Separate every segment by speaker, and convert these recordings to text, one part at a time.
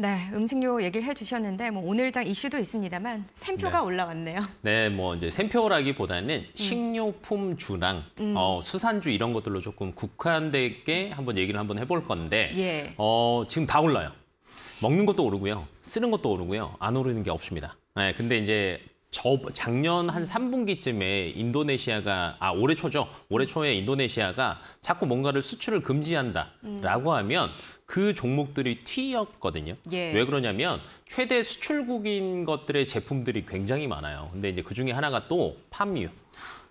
Speaker 1: 네, 음식료 얘기를 해주셨는데 뭐 오늘장 이슈도 있습니다만 샘표가 네. 올라왔네요.
Speaker 2: 네, 뭐 이제 샘표라기보다는 음. 식료품 주랑 음. 어, 수산주 이런 것들로 조금 국한되게 한번 얘기를 한번 해볼 건데 예. 어, 지금 다 올라요. 먹는 것도 오르고요, 쓰는 것도 오르고요, 안 오르는 게 없습니다. 네, 근데 이제 저 작년 한 3분기쯤에 인도네시아가 아 올해 초죠. 올해 초에 인도네시아가 자꾸 뭔가를 수출을 금지한다라고 음. 하면 그 종목들이 튀었거든요. 예. 왜 그러냐면 최대 수출국인 것들의 제품들이 굉장히 많아요. 근데 이제 그 중에 하나가 또 팜유.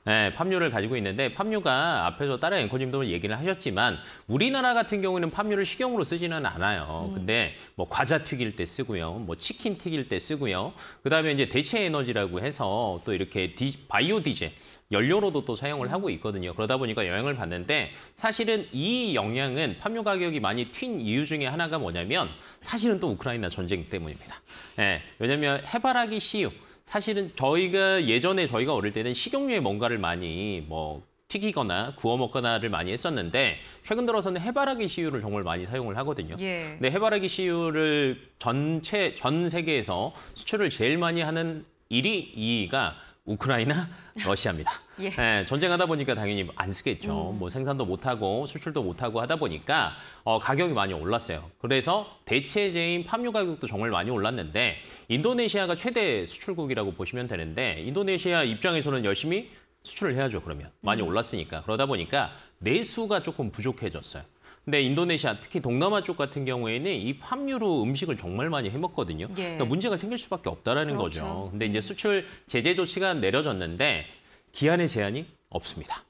Speaker 2: 네, 예, 팜유를 가지고 있는데 팜유가 앞에서 다른 앵커님도 얘기를 하셨지만 우리나라 같은 경우에는 팜유를 식용으로 쓰지는 않아요. 음. 근데 뭐 과자 튀길 때 쓰고요. 뭐 치킨 튀길 때 쓰고요. 그다음에 이제 대체 에너지라고 해서 또 이렇게 디, 바이오 디젤 연료로도 또 사용을 하고 있거든요. 그러다 보니까 영향을 받는데 사실은 이 영향은 팜유 가격이 많이 튄 이유 중에 하나가 뭐냐면 사실은 또 우크라이나 전쟁 때문입니다. 예, 왜냐하면 해바라기 씨유 사실은 저희가 예전에 저희가 어릴 때는 식용유에 뭔가를 많이 뭐 튀기거나 구워 먹거나를 많이 했었는데 최근 들어서는 해바라기 씨유를 정말 많이 사용을 하거든요. 예. 근데 해바라기 씨유를 전체 전 세계에서 수출을 제일 많이 하는 1위, 2위가 우크라이나, 러시아입니다. 예. 네, 전쟁하다 보니까 당연히 안 쓰겠죠. 음. 뭐 생산도 못하고 수출도 못하고 하다 보니까 어, 가격이 많이 올랐어요. 그래서 대체제인 팜유 가격도 정말 많이 올랐는데 인도네시아가 최대 수출국이라고 보시면 되는데 인도네시아 입장에서는 열심히 수출을 해야죠, 그러면. 많이 음. 올랐으니까. 그러다 보니까 내수가 조금 부족해졌어요. 네, 인도네시아 특히 동남아 쪽 같은 경우에는 이 팜유로 음식을 정말 많이 해먹거든요. 예. 그러니까 문제가 생길 수밖에 없다라는 그렇죠. 거죠. 근데 이제 음. 수출 제재 조치가 내려졌는데 기한의 제한이 없습니다.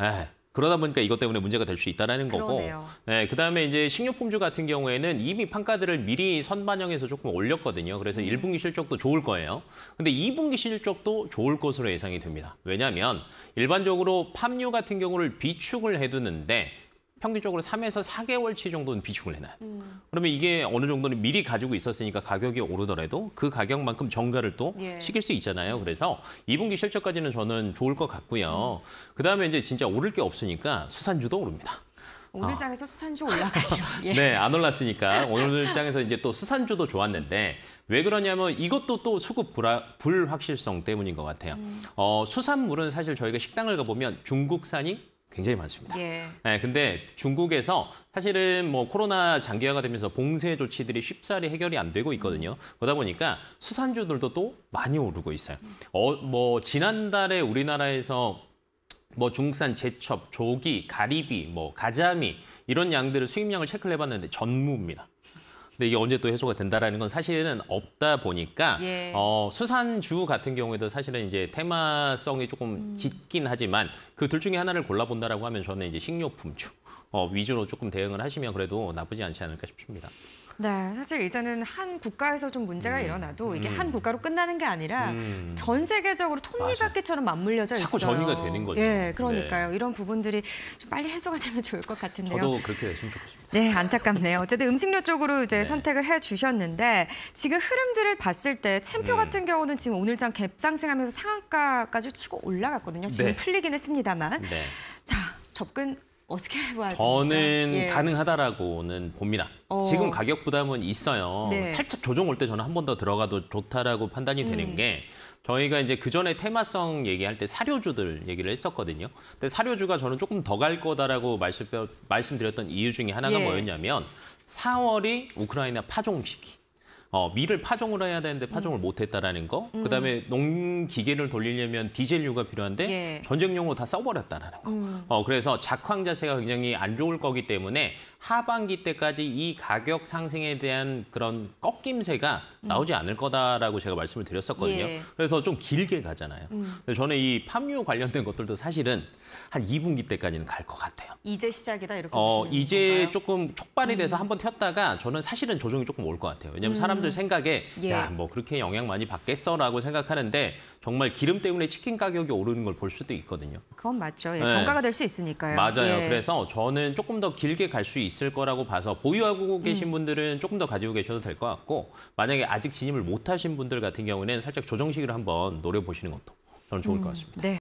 Speaker 2: 에이. 예. 그러다 보니까 이것 때문에 문제가 될 수 있다라는 그러네요. 거고. 네, 그다음에 이제 식료품주 같은 경우에는 이미 판가들을 미리 선반영해서 조금 올렸거든요. 그래서 네. 음. 1분기 실적도 좋을 거예요. 근데 2분기 실적도 좋을 것으로 예상이 됩니다. 왜냐하면 일반적으로 팜유 같은 경우를 비축을 해두는데 평균적으로 3에서 4개월치 정도는 비축을 해놔요. 음. 그러면 이게 어느 정도는 미리 가지고 있었으니까 가격이 오르더라도 그 가격만큼 정가를 또 예. 시킬 수 있잖아요. 그래서 2분기 실적까지는 저는 좋을 것 같고요. 음. 그 그다음에 이제 진짜 오를 게 없으니까 수산주도 오릅니다.
Speaker 1: 오늘장에서 어. 수산주 올라가죠. 예. 네,
Speaker 2: 안 올랐으니까 오늘장에서 이제 또 수산주도 좋았는데 왜 그러냐면 이것도 또 수급 불화, 불확실성 때문인 것 같아요. 음. 어, 수산물은 사실 저희가 식당을 가보면 중국산이 굉장히 많습니다. 예. 네, 근데 중국에서 사실은 뭐 코로나 장기화가 되면서 봉쇄 조치들이 쉽사리 해결이 안 되고 있거든요. 그러다 보니까 수산주들도 또 많이 오르고 있어요. 어, 뭐 지난달에 우리나라에서 뭐 중국산 제첩, 조기, 가리비, 뭐 가자미 이런 양들을 수입량을 체크를 해봤는데 전무입니다. 근데 이게 언제 또 해소가 된다라는 건 사실은 없다 보니까 예. 어, 수산주 같은 경우에도 사실은 이제 테마성이 조금 음. 짙긴 하지만 그 둘 중에 하나를 골라본다라고 하면 저는 이제 식료품주 어, 위주로 조금 대응을 하시면 그래도 나쁘지 않지 않을까 싶습니다.
Speaker 1: 네, 사실 이제는 한 국가에서 좀 문제가 음. 일어나도 이게 음. 한 국가로 끝나는 게 아니라 음. 전 세계적으로 톱니바퀴처럼 맞물려져 있어요. 자꾸 전이가 되는 거죠. 예, 네. 그러니까요. 네. 이런 부분들이 좀 빨리 해소가 되면 좋을 것 같은데요. 저도 그렇게
Speaker 2: 됐으면 좋겠습니다.
Speaker 1: 네, 안타깝네요. 어쨌든 음식료 쪽으로 이제 네. 선택을 해주셨는데 지금 흐름들을 봤을 때 챔표 음. 같은 경우는 지금 오늘장 갭상승하면서 상한가까지 치고 올라갔거든요. 지금 네. 풀리긴 했습니다만. 네. 자, 접근 어떻게 해봐야 저는 예.
Speaker 2: 가능하다라고는 봅니다. 어. 지금 가격 부담은 있어요. 네. 살짝 조정 올 때 저는 한 번 더 들어가도 좋다라고 판단이 되는 음. 게 저희가 이제 그 전에 테마성 얘기할 때 사료주들 얘기를 했었거든요. 근데 사료주가 저는 조금 더 갈 거다라고 말씀, 말씀드렸던 이유 중에 하나가 예. 뭐였냐면 4월이 우크라이나 파종 시기. 어, 밀을 파종을 해야 되는데 파종을 음. 못했다라는 거. 음. 그다음에 농기계를 돌리려면 디젤유가 필요한데 예. 전쟁용으로 다 써버렸다라는 거. 음. 어, 그래서 작황 자세가 굉장히 안 좋을 거기 때문에 하반기 때까지 이 가격 상승에 대한 그런 꺾임새가 음. 나오지 않을 거다라고 제가 말씀을 드렸었거든요. 예. 그래서 좀 길게 가잖아요. 음. 저는 이 팜유 관련된 것들도 사실은 한 2분기 때까지는 갈 것
Speaker 1: 같아요. 이제 시작이다 이렇게 어, 보시는
Speaker 2: 이제 건가요? 조금
Speaker 1: 촉발이 음. 돼서 음. 한번
Speaker 2: 튀었다가 저는 사실은 조정이 조금 올 것 같아요. 왜냐하면 음. 사람들 생각에 예. 야뭐 그렇게 영향 많이 받겠어라고 생각하는데 정말 기름 때문에 치킨 가격이 오르는 걸 볼 수도 있거든요.
Speaker 1: 그건 맞죠. 예, 네. 정가가 네. 될수 있으니까요. 맞아요. 예. 그래서
Speaker 2: 저는 조금 더 길게 갈 수 있을 거라고 봐서 보유하고 음. 계신 음. 분들은 조금 더 가지고 계셔도 될 것 같고 만약에 아직 진입을 못 하신 분들 같은 경우는 살짝 조정 식기를 한번 노려보시는 것도 저는 좋을 음. 것
Speaker 1: 같습니다. 네.